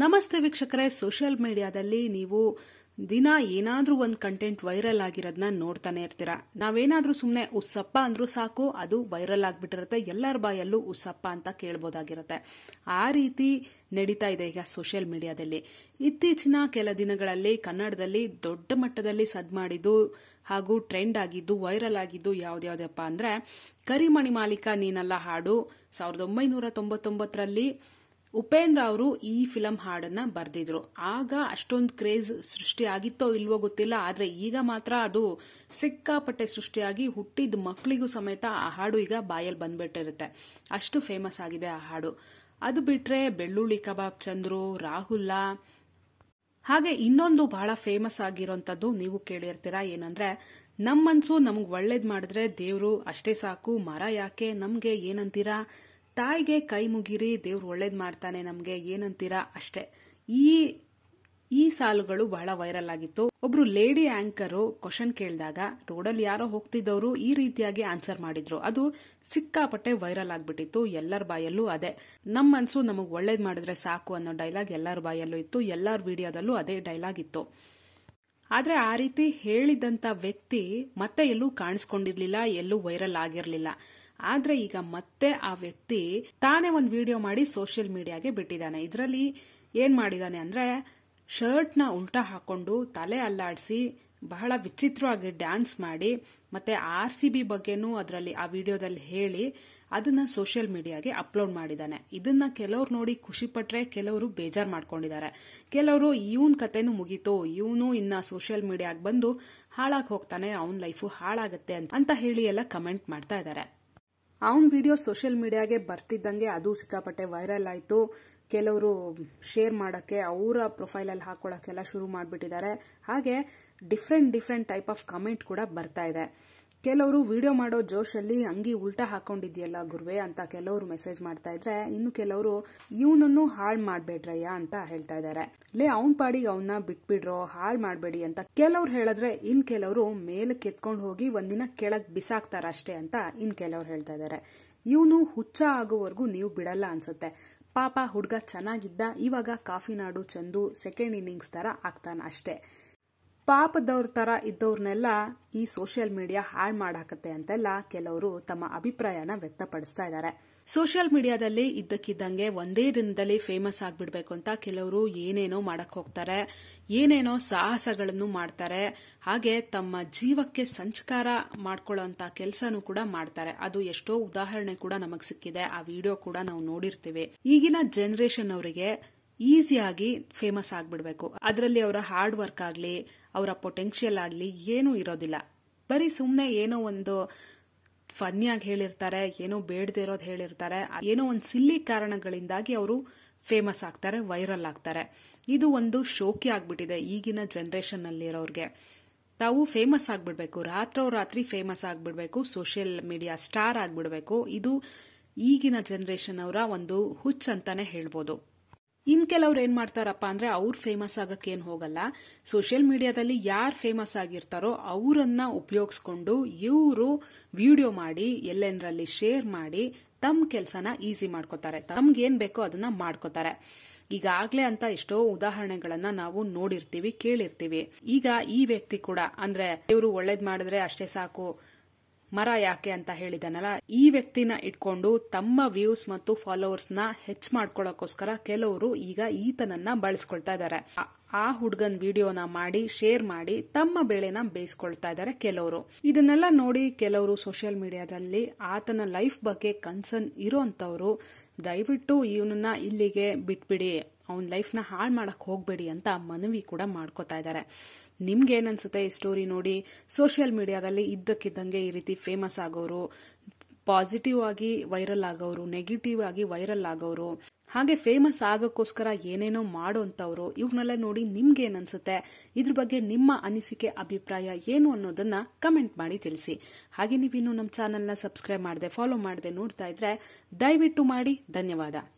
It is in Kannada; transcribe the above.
ನಮಸ್ತೆ ವೀಕ್ಷಕರೇ ಸೋಷಿಯಲ್ ಮೀಡಿಯಾದಲ್ಲಿ ನೀವು ದಿನ ಏನಾದ್ರೂ ಒಂದು ಕಂಟೆಂಟ್ ವೈರಲ್ ಆಗಿರೋದನ್ನ ನೋಡ್ತಾನೆ ಇರ್ತೀರಾ ನಾವೇನಾದ್ರೂ ಸುಮ್ಮನೆ ಉಸ್ಸಪ್ಪ ಅಂದ್ರೂ ಸಾಕು ಅದು ವೈರಲ್ ಆಗ್ಬಿಟ್ಟಿರುತ್ತೆ ಎಲ್ಲರ ಬಾಯಲ್ಲೂ ಉಸ್ಸಪ್ಪ ಅಂತ ಕೇಳ್ಬೋದಾಗಿರುತ್ತೆ ಆ ರೀತಿ ನಡೀತಾ ಇದೆ ಈಗ ಸೋಷಿಯಲ್ ಮೀಡಿಯಾದಲ್ಲಿ ಇತ್ತೀಚಿನ ಕೆಲ ದಿನಗಳಲ್ಲಿ ಕನ್ನಡದಲ್ಲಿ ದೊಡ್ಡ ಮಟ್ಟದಲ್ಲಿ ಸದ್ ಮಾಡಿದ್ದು ಹಾಗೂ ಟ್ರೆಂಡ್ ಆಗಿದ್ದು ವೈರಲ್ ಆಗಿದ್ದು ಯಾವ್ದ್ಯಾವ್ದಪ್ಪ ಅಂದ್ರೆ ಕರಿಮಣಿ ಮಾಲೀಕ ನೀನಲ್ಲ ಹಾಡು ಸಾವಿರದ ಒಂಬೈನೂರ ಉಪೇಂದ್ರ ಅವರು ಈ ಫಿಲಂ ಹಾಡನ್ನ ಬರೆದಿದ್ರು ಆಗ ಅಷ್ಟೊಂದು ಕ್ರೇಜ್ ಸೃಷ್ಟಿ ಆಗಿತ್ತೋ ಇಲ್ವೋ ಗೊತ್ತಿಲ್ಲ ಆದ್ರೆ ಈಗ ಮಾತ್ರ ಅದು ಸಿಕ್ಕಾಪಟ್ಟೆ ಸೃಷ್ಟಿಯಾಗಿ ಹುಟ್ಟಿದ ಮಕ್ಕಳಿಗೂ ಸಮೇತ ಆ ಹಾಡು ಈಗ ಬಾಯಲ್ಲಿ ಬಂದ್ಬಿಟ್ಟಿರುತ್ತೆ ಅಷ್ಟು ಫೇಮಸ್ ಆಗಿದೆ ಆ ಹಾಡು ಅದು ಬಿಟ್ರೆ ಬೆಳ್ಳುಳ್ಳಿ ಕಬಾಬ್ ಚಂದ್ರು ರಾಹುಲ್ಲ ಹಾಗೆ ಇನ್ನೊಂದು ಬಹಳ ಫೇಮಸ್ ಆಗಿರೋಂಥದ್ದು ನೀವು ಕೇಳಿರ್ತೀರಾ ಏನಂದ್ರೆ ನಮ್ಮ ಮನ್ಸು ನಮ್ಗೆ ಒಳ್ಳೇದ್ ಮಾಡಿದ್ರೆ ದೇವ್ರು ಅಷ್ಟೇ ಸಾಕು ಮರ ಯಾಕೆ ನಮ್ಗೆ ಏನಂತೀರಾ ತಾಯಿಗೆ ಕೈ ಮುಗಿರಿ ದೇವ್ರು ಒಳ್ಳೇದು ಮಾಡ್ತಾನೆ ನಮಗೆ ಏನಂತೀರಾ ಅಷ್ಟೇ ಈ ಈ ಸಾಲುಗಳು ಬಹಳ ವೈರಲ್ ಆಗಿತ್ತು ಒಬ್ರು ಲೇಡಿ ಆಂಕರ್ ಕ್ವಶನ್ ಕೇಳಿದಾಗ ರೋಡಲ್ಲಿ ಯಾರೋ ಹೋಗ್ತಿದ್ದವರು ಈ ರೀತಿಯಾಗಿ ಆನ್ಸರ್ ಮಾಡಿದ್ರು ಅದು ಸಿಕ್ಕಾಪಟ್ಟೆ ವೈರಲ್ ಆಗ್ಬಿಟ್ಟಿತ್ತು ಎಲ್ಲರ ಬಾಯಲ್ಲೂ ಅದೇ ನಮ್ಮ ಮನ್ಸು ನಮಗ್ ಒಳ್ಳೇದ್ ಮಾಡಿದ್ರೆ ಸಾಕು ಅನ್ನೋ ಡೈಲಾಗ್ ಎಲ್ಲರ ಬಾಯಲ್ಲೂ ಇತ್ತು ಎಲ್ಲರ ವಿಡಿಯೋದಲ್ಲೂ ಅದೇ ಡೈಲಾಗ್ ಇತ್ತು ಆದ್ರೆ ಆ ರೀತಿ ಹೇಳಿದಂತ ವ್ಯಕ್ತಿ ಮತ್ತೆ ಎಲ್ಲೂ ಕಾಣಿಸ್ಕೊಂಡಿರ್ಲಿಲ್ಲ ಎಲ್ಲೂ ವೈರಲ್ ಆಗಿರ್ಲಿಲ್ಲ ಆದ್ರೆ ಈಗ ಮತ್ತೆ ಆ ವ್ಯಕ್ತಿ ತಾನೇ ಒಂದು ವಿಡಿಯೋ ಮಾಡಿ ಸೋಷಿಯಲ್ ಮೀಡಿಯಾಗೆ ಬಿಟ್ಟಿದ್ದಾನೆ ಇದರಲ್ಲಿ ಏನ್ ಮಾಡಿದಾನೆ ಅಂದ್ರೆ ಶರ್ಟ್ ನ ಉಲ್ಟಾ ಹಾಕೊಂಡು ತಲೆ ಅಲ್ಲಾಡಿಸಿ ಬಹಳ ವಿಚಿತ್ರವಾಗಿ ಡ್ಯಾನ್ಸ್ ಮಾಡಿ ಮತ್ತೆ ಆರ್ ಸಿ ಬಿ ಬಗ್ಗೆನೂ ಅದರಲ್ಲಿ ಆ ವಿಡಿಯೋದಲ್ಲಿ ಹೇಳಿ ಅದನ್ನ ಸೋಷಿಯಲ್ ಮೀಡಿಯಾಗೆ ಅಪ್ಲೋಡ್ ಮಾಡಿದ್ದಾನೆ ಇದನ್ನ ಕೆಲವ್ರು ನೋಡಿ ಖುಷಿ ಪಟ್ರೆ ಕೆಲವರು ಬೇಜಾರ್ ಮಾಡ್ಕೊಂಡಿದ್ದಾರೆ ಕೆಲವರು ಇವನ್ ಕತೆನೂ ಮುಗೀತು ಇವನು ಇನ್ನ ಸೋಷಿಯಲ್ ಮೀಡಿಯಾಗೆ ಬಂದು ಹಾಳಾಗಿ ಹೋಗ್ತಾನೆ ಅವನ್ ಲೈಫು ಹಾಳಾಗತ್ತೆ ಅಂತ ಹೇಳಿ ಎಲ್ಲ ಕಮೆಂಟ್ ಮಾಡ್ತಾ ಇದ್ದಾರೆ ಅವನ ವಿಡಿಯೋ ಸೋಷಿಯಲ್ ಮೀಡಿಯಾಗೆ ಬರ್ತಿದ್ದಂಗೆ ಅದು ಸಿಕ್ಕಾಪಟ್ಟೆ ವೈರಲ್ ಆಯಿತು ಕೆಲವರು ಶೇರ್ ಮಾಡೋಕ್ಕೆ ಅವರ ಪ್ರೊಫೈಲಲ್ಲಿ ಹಾಕೊಳ್ಳೋಕ್ಕೆಲ್ಲ ಶುರು ಮಾಡಿಬಿಟ್ಟಿದ್ದಾರೆ ಹಾಗೆ different different type of comment ಕೂಡ ಬರ್ತಾ ಇದೆ ಕೆಲವರು ವಿಡಿಯೋ ಮಾಡೋ ಜೋಶಲ್ಲಿ ಅಂಗಿ ಉಲ್ಟಾ ಹಾಕೊಂಡಿದ್ಯಲ್ಲ ಗುರುವೆ ಅಂತ ಕೆಲವರು ಮೆಸೇಜ್ ಮಾಡ್ತಾ ಇದ್ರೆ ಇನ್ನು ಕೆಲವರು ಇವನನ್ನು ಹಾಳ್ ಮಾಡ್ಬೇಡ್ರಯ್ಯ ಅಂತ ಹೇಳ್ತಾ ಇದಾರೆ ಲೇ ಅವನ್ ಪಾಡಿಗೆ ಅವನ್ನ ಬಿಟ್ಬಿಡ್ರೋ ಹಾಳ್ ಮಾಡಬೇಡಿ ಅಂತ ಕೆಲವ್ರು ಹೇಳಿದ್ರೆ ಇನ್ ಕೆಲವರು ಮೇಲೆ ಎತ್ಕೊಂಡು ಹೋಗಿ ಒಂದಿನ ಕೆಳಗ್ ಬಿಸಾಕ್ತಾರ ಅಷ್ಟೇ ಅಂತ ಇನ್ ಕೆಲವ್ರು ಹೇಳ್ತಾ ಇದಾರೆ ಇವನು ಹುಚ್ಚ ಆಗೋವರೆಗೂ ನೀವು ಬಿಡಲ್ಲ ಅನ್ಸುತ್ತೆ ಪಾಪ ಹುಡ್ಗ ಚೆನ್ನಾಗಿದ್ದ ಇವಾಗ ಕಾಫಿ ನಾಡು ಚಂದು ಸೆಕೆಂಡ್ ಇನ್ನಿಂಗ್ಸ್ ತರ ಆಗ್ತಾನ ಅಷ್ಟೇ ಪಾಪದವ್ರ ತರ ಇದ್ದವ್ರನ್ನೆಲ್ಲ ಈ ಸೋಷಿಯಲ್ ಮೀಡಿಯಾ ಹಾಳು ಮಾಡಾಕತ್ತೆ ಅಂತೆಲ್ಲ ಕೆಲವರು ತಮ್ಮ ಅಭಿಪ್ರಾಯನ ವ್ಯಕ್ತಪಡಿಸ್ತಾ ಇದ್ದಾರೆ ಸೋಷಿಯಲ್ ಮೀಡಿಯಾದಲ್ಲಿ ಇದ್ದಕ್ಕಿದ್ದಂಗೆ ಒಂದೇ ದಿನದಲ್ಲಿ ಫೇಮಸ್ ಆಗ್ಬಿಡ್ಬೇಕು ಅಂತ ಕೆಲವರು ಏನೇನೋ ಮಾಡಕ್ ಹೋಗ್ತಾರೆ ಏನೇನೋ ಸಾಹಸಗಳನ್ನು ಮಾಡ್ತಾರೆ ಹಾಗೆ ತಮ್ಮ ಜೀವಕ್ಕೆ ಸಂಚಕಾರ ಮಾಡ್ಕೊಳ್ಳೋಂಥ ಕೆಲಸನೂ ಕೂಡ ಮಾಡ್ತಾರೆ ಅದು ಎಷ್ಟೋ ಉದಾಹರಣೆ ಕೂಡ ನಮಗೆ ಸಿಕ್ಕಿದೆ ಆ ವಿಡಿಯೋ ಕೂಡ ನಾವು ನೋಡಿರ್ತೀವಿ ಈಗಿನ ಜನರೇಷನ್ ಅವರಿಗೆ ಈಸಿಯಾಗಿ ಫೇಮಸ್ ಆಗಿಬಿಡಬೇಕು ಅದರಲ್ಲಿ ಅವರ ಹಾರ್ಡ್ ವರ್ಕ್ ಆಗಲಿ ಅವರ ಪೊಟೆನ್ಷಿಯಲ್ ಆಗಲಿ ಏನೂ ಇರೋದಿಲ್ಲ ಬರೀ ಸುಮ್ಮನೆ ಏನೋ ಒಂದು ಫನ್ಯಾಗಿ ಹೇಳಿರ್ತಾರೆ ಏನೋ ಬೇಡದೇ ಇರೋದು ಹೇಳಿರ್ತಾರೆ ಏನೋ ಒಂದು ಸಿಲ್ಲಿ ಕಾರಣಗಳಿಂದಾಗಿ ಅವರು ಫೇಮಸ್ ಆಗ್ತಾರೆ ವೈರಲ್ ಆಗ್ತಾರೆ ಇದು ಒಂದು ಶೋಕಿ ಆಗ್ಬಿಟ್ಟಿದೆ ಈಗಿನ ಜನರೇಷನ್ ಇರೋರಿಗೆ ತಾವು ಫೇಮಸ್ ಆಗ್ಬಿಡ್ಬೇಕು ರಾತ್ರೋರಾತ್ರಿ ಫೇಮಸ್ ಆಗ್ಬಿಡ್ಬೇಕು ಸೋಷಿಯಲ್ ಮೀಡಿಯಾ ಸ್ಟಾರ್ ಆಗ್ಬಿಡ್ಬೇಕು ಇದು ಈಗಿನ ಜನರೇಷನ್ ಅವರ ಒಂದು ಹುಚ್ ಅಂತಾನೆ ಹೇಳ್ಬೋದು ಇನ್ ಕೆಲವ್ರು ಏನ್ ಮಾಡ್ತಾರಪ್ಪ ಅಂದ್ರೆ ಅವ್ರು ಫೇಮಸ್ ಆಗಕ್ಕೆ ಏನ್ ಹೋಗಲ್ಲ ಸೋಷಿಯಲ್ ಮೀಡಿಯಾದಲ್ಲಿ ಯಾರು ಫೇಮಸ್ ಆಗಿರ್ತಾರೋ ಅವರನ್ನ ಉಪಯೋಗಿಸ್ಕೊಂಡು ಇವರು ವಿಡಿಯೋ ಮಾಡಿ ಎಲ್ಲೆಂದ್ರಲ್ಲಿ ಶೇರ್ ಮಾಡಿ ತಮ್ಮ ಕೆಲಸನ ಈಸಿ ಮಾಡ್ಕೋತಾರೆ ತಮ್ಗೇನ್ ಬೇಕೋ ಅದನ್ನ ಮಾಡ್ಕೋತಾರೆ ಈಗಾಗ್ಲೇ ಅಂತ ಎಷ್ಟೋ ಉದಾಹರಣೆಗಳನ್ನ ನಾವು ನೋಡಿರ್ತೀವಿ ಕೇಳಿರ್ತೀವಿ ಈಗ ಈ ವ್ಯಕ್ತಿ ಕೂಡ ಅಂದ್ರೆ ಇವರು ಒಳ್ಳೇದ್ ಮಾಡಿದ್ರೆ ಅಷ್ಟೇ ಸಾಕು ಮರ ಯಾಕೆ ಅಂತ ಹೇಳಿದನಲ್ಲ ಈ ವ್ಯಕ್ತಿನ ಇಟ್ಕೊಂಡು ತಮ್ಮ ವ್ಯೂಸ್ ಮತ್ತು ಫಾಲೋವರ್ಸ್ ನ ಹೆಚ್ ಮಾಡ್ಕೊಳ್ಳೋಕೋಸ್ಕರ ಕೆಲವರು ಈಗ ಈತನನ್ನ ಬಳಸ್ಕೊಳ್ತಾ ಇದ್ದಾರೆ ಆ ಹುಡ್ಗನ್ ವಿಡಿಯೋನ ಮಾಡಿ ಶೇರ್ ಮಾಡಿ ತಮ್ಮ ಬೆಳೆನ ಬೇಯಿಸ್ಕೊಳ್ತಾ ಇದ್ದಾರೆ ಕೆಲವರು ಇದನ್ನೆಲ್ಲ ನೋಡಿ ಕೆಲವರು ಸೋಷಿಯಲ್ ಮೀಡಿಯಾದಲ್ಲಿ ಆತನ ಲೈಫ್ ಬಗ್ಗೆ ಕನ್ಸರ್ನ್ ಇರೋಂತವ್ರು ದಯವಿಟ್ಟು ಇವನನ್ನ ಇಲ್ಲಿಗೆ ಬಿಟ್ಬಿಡಿ ಅವನ ನ ಹಾಳು ಮಾಡಕ್ ಹೋಗ್ಬೇಡಿ ಅಂತ ಮನವಿ ಕೂಡ ಮಾಡ್ಕೋತಾ ಇದ್ದಾರೆ ನಿಮ್ಗೆ ಏನನ್ಸುತ್ತೆ ಈ ಸ್ಟೋರಿ ನೋಡಿ ಸೋಷಿಯಲ್ ಮೀಡಿಯಾದಲ್ಲಿ ಇದ್ದಕ್ಕಿದ್ದಂಗೆ ಈ ರೀತಿ ಫೇಮಸ್ ಆಗೋರು ಪಾಸಿಟಿವ್ ಆಗಿ ವೈರಲ್ ಆಗೋರು ನೆಗೆಟಿವ್ ಆಗಿ ವೈರಲ್ ಆಗೋರು ಹಾಗೆ ಫೇಮಸ್ ಆಗೋಕ್ಕೋಸ್ಕರ ಏನೇನೋ ಅಂತವ್ರು ಇವ್ರನ್ನೆಲ್ಲ ನೋಡಿ ನಿಮ್ಗೆ ಏನನ್ಸುತ್ತೆ ಇದ್ರ ಬಗ್ಗೆ ನಿಮ್ಮ ಅನಿಸಿಕೆ ಅಭಿಪ್ರಾಯ ಏನು ಅನ್ನೋದನ್ನ ಕಮೆಂಟ್ ಮಾಡಿ ತಿಳಿಸಿ ಹಾಗೆ ನೀವಿನ್ನೂ ನಮ್ಮ ಚಾನೆಲ್ನ ಸಬ್ಸ್ಕ್ರೈಬ್ ಮಾಡದೆ ಫಾಲೋ ಮಾಡದೆ ನೋಡ್ತಾ ಇದ್ರೆ ದಯವಿಟ್ಟು ಮಾಡಿ ಧನ್ಯವಾದ